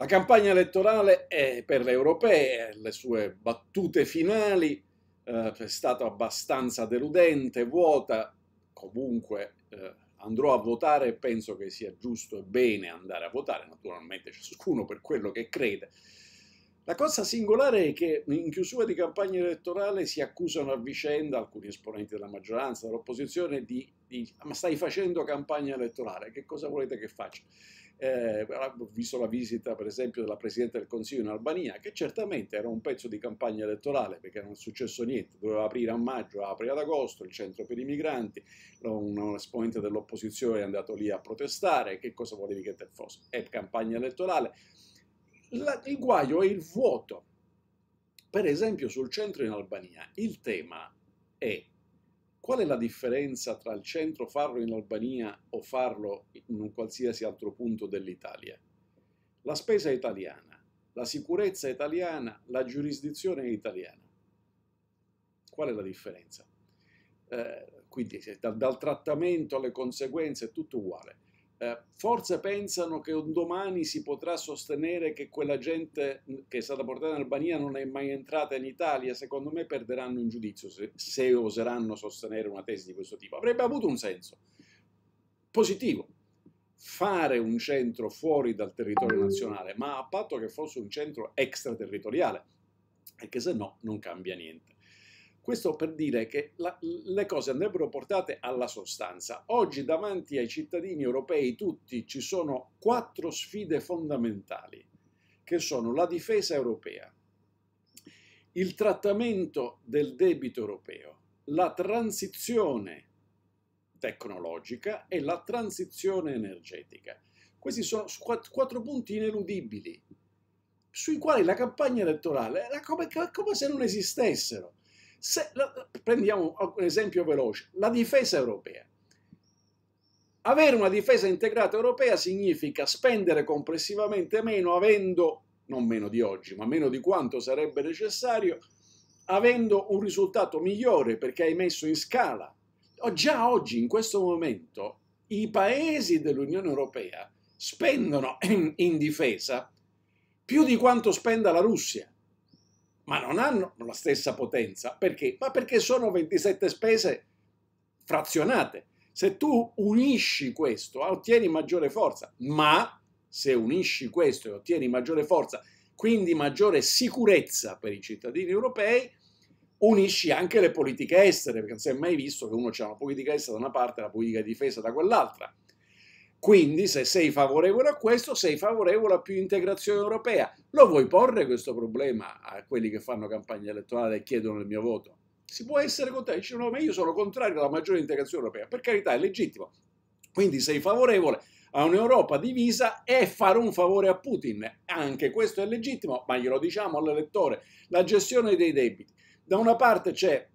La campagna elettorale è, per le europee, le sue battute finali, eh, è stata abbastanza deludente, vuota, comunque eh, andrò a votare e penso che sia giusto e bene andare a votare, naturalmente ciascuno per quello che crede. La cosa singolare è che in chiusura di campagna elettorale si accusano a vicenda alcuni esponenti della maggioranza, dell'opposizione, di, di ma stai facendo campagna elettorale, che cosa volete che faccia? eh, ho visto la visita per esempio della Presidente del Consiglio in Albania, che certamente era un pezzo di campagna elettorale perché non è successo niente, doveva aprire a maggio, aprire ad agosto, il centro per i migranti, un, un esponente dell'opposizione è andato lì a protestare, che cosa volevi che te fosse? È campagna elettorale. La, il guaio è il vuoto. Per esempio sul centro in Albania il tema è Qual è la differenza tra il centro farlo in Albania o farlo in un qualsiasi altro punto dell'Italia? La spesa è italiana, la sicurezza è italiana, la giurisdizione è italiana. Qual è la differenza? Eh, quindi dal, dal trattamento alle conseguenze è tutto uguale. Eh, forse pensano che un domani si potrà sostenere che quella gente mm, che è stata portata in Albania non è mai entrata in Italia, secondo me perderanno in giudizio se, se oseranno sostenere una tesi di questo tipo. Avrebbe avuto un senso positivo fare un centro fuori dal territorio nazionale, ma a patto che fosse un centro extraterritoriale, perché se no non cambia niente. Questo per dire che la, le cose andrebbero portate alla sostanza. Oggi davanti ai cittadini europei tutti ci sono quattro sfide fondamentali, che sono la difesa europea, il trattamento del debito europeo, la transizione tecnologica e la transizione energetica. Questi sono quattro punti ineludibili sui quali la campagna elettorale era come, come se non esistessero se, la, prendiamo un esempio veloce, la difesa europea. Avere una difesa integrata europea significa spendere complessivamente meno, avendo, non meno di oggi, ma meno di quanto sarebbe necessario, avendo un risultato migliore perché hai messo in scala. Già oggi, in questo momento, i paesi dell'Unione Europea spendono in difesa più di quanto spenda la Russia ma non hanno la stessa potenza. Perché? Ma perché sono 27 spese frazionate. Se tu unisci questo, ottieni maggiore forza, ma se unisci questo e ottieni maggiore forza, quindi maggiore sicurezza per i cittadini europei, unisci anche le politiche estere, perché non si è mai visto che uno c'è una politica estera da una parte e la politica di difesa da quell'altra. Quindi se sei favorevole a questo, sei favorevole a più integrazione europea. Lo vuoi porre questo problema a quelli che fanno campagna elettorale e chiedono il mio voto? Si può essere contrari, dice no, ma io sono contrario alla maggiore integrazione europea. Per carità, è legittimo. Quindi sei favorevole a un'Europa divisa e fare un favore a Putin. Anche questo è legittimo, ma glielo diciamo all'elettore. La gestione dei debiti. Da una parte c'è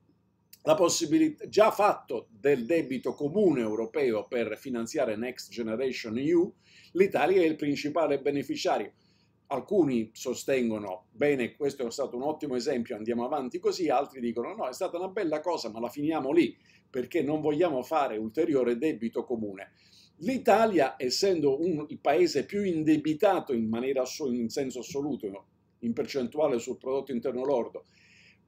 la possibilità, già fatto del debito comune europeo per finanziare Next Generation EU, l'Italia è il principale beneficiario. Alcuni sostengono, bene, questo è stato un ottimo esempio, andiamo avanti così, altri dicono no, è stata una bella cosa, ma la finiamo lì, perché non vogliamo fare ulteriore debito comune. L'Italia, essendo un, il paese più indebitato in, maniera, in senso assoluto, in percentuale sul prodotto interno lordo,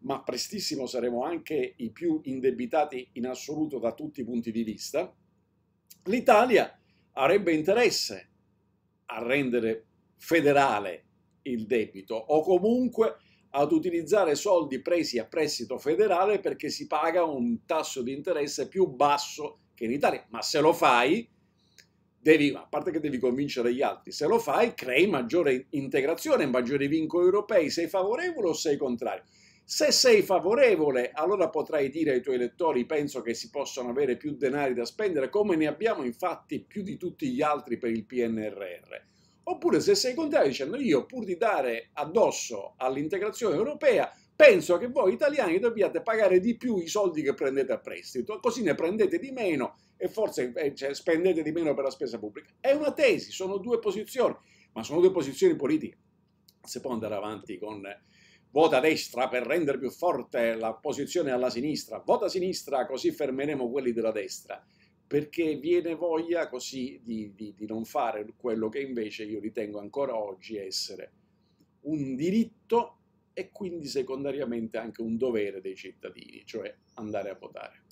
ma prestissimo saremo anche i più indebitati in assoluto da tutti i punti di vista, l'Italia avrebbe interesse a rendere federale il debito o comunque ad utilizzare soldi presi a prestito federale perché si paga un tasso di interesse più basso che in Italia, ma se lo fai, devi, a parte che devi convincere gli altri, se lo fai crei maggiore integrazione, maggiori vincoli europei, sei favorevole o sei contrario? Se sei favorevole, allora potrai dire ai tuoi elettori penso che si possano avere più denari da spendere, come ne abbiamo infatti più di tutti gli altri per il PNRR. Oppure se sei contrario dicendo io pur di dare addosso all'integrazione europea, penso che voi italiani dobbiate pagare di più i soldi che prendete a prestito, così ne prendete di meno e forse eh, cioè, spendete di meno per la spesa pubblica. È una tesi, sono due posizioni, ma sono due posizioni politiche. Si può andare avanti con vota destra per rendere più forte la posizione alla sinistra, vota sinistra così fermeremo quelli della destra, perché viene voglia così di, di, di non fare quello che invece io ritengo ancora oggi essere un diritto e quindi secondariamente anche un dovere dei cittadini, cioè andare a votare.